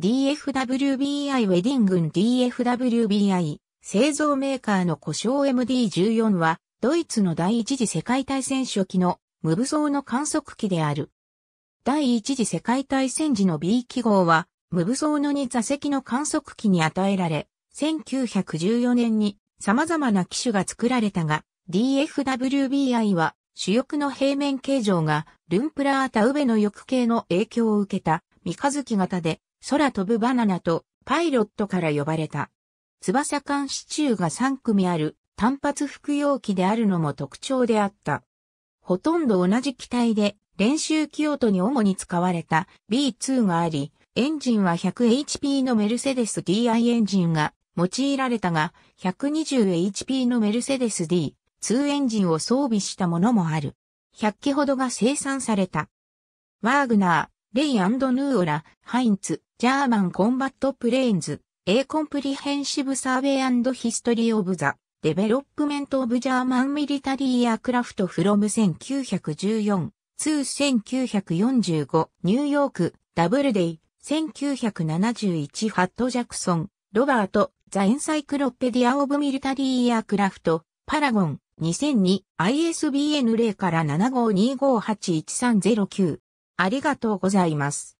DFWBI ウェディングン DFWBI 製造メーカーの故障 MD14 はドイツの第一次世界大戦初期の無武装の観測機である。第一次世界大戦時の B 記号は無武装の2座席の観測機に与えられ、1914年に様々な機種が作られたが、DFWBI は主翼の平面形状がルンプラータウベの翼形の影響を受けた三日月型で空飛ぶバナナとパイロットから呼ばれた。翼艦支柱が3組ある単発服用機であるのも特徴であった。ほとんど同じ機体で練習機用途に主に使われた B2 があり、エンジンは 100HP のメルセデス DI エンジンが用いられたが、120HP のメルセデス D2 エンジンを装備したものもある。100機ほどが生産された。ワーグナー、レイヌーオラ、ハインツ、ジャーマンコンバットプレーンズ、A Comprehensive Survey and History of the Development of German Military Aircraft from 1914 to 1945ニューヨークダブルデイ1971ハット・ジャクソン、ロバート、ザ・エンサイクロペディア・オブ・ミリタリー・エアクラフト、パラゴン、2002、ISBN 0から752581309。ありがとうございます。